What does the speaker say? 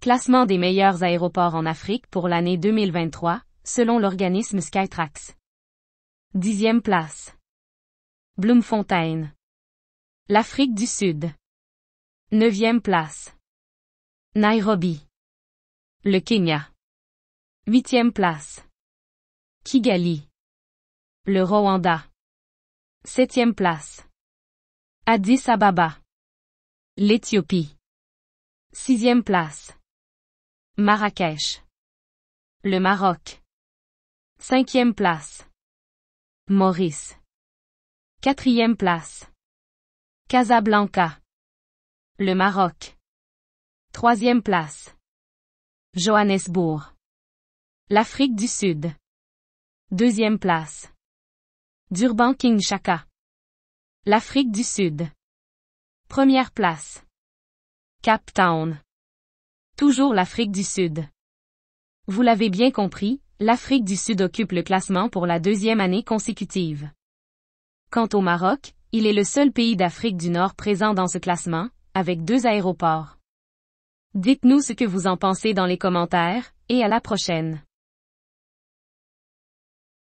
Classement des meilleurs aéroports en Afrique pour l'année 2023, selon l'organisme Skytrax. Dixième place. Bloemfontein. L'Afrique du Sud. Neuvième place. Nairobi. Le Kenya. Huitième place. Kigali. Le Rwanda. Septième place. Addis Ababa. L'Éthiopie. Sixième place. Marrakech. Le Maroc. Cinquième place. Maurice. Quatrième place. Casablanca. Le Maroc. Troisième place. Johannesburg. L'Afrique du Sud. Deuxième place. Durban kinshaka L'Afrique du Sud. Première place. Cape Town toujours l'Afrique du Sud. Vous l'avez bien compris, l'Afrique du Sud occupe le classement pour la deuxième année consécutive. Quant au Maroc, il est le seul pays d'Afrique du Nord présent dans ce classement, avec deux aéroports. Dites-nous ce que vous en pensez dans les commentaires, et à la prochaine.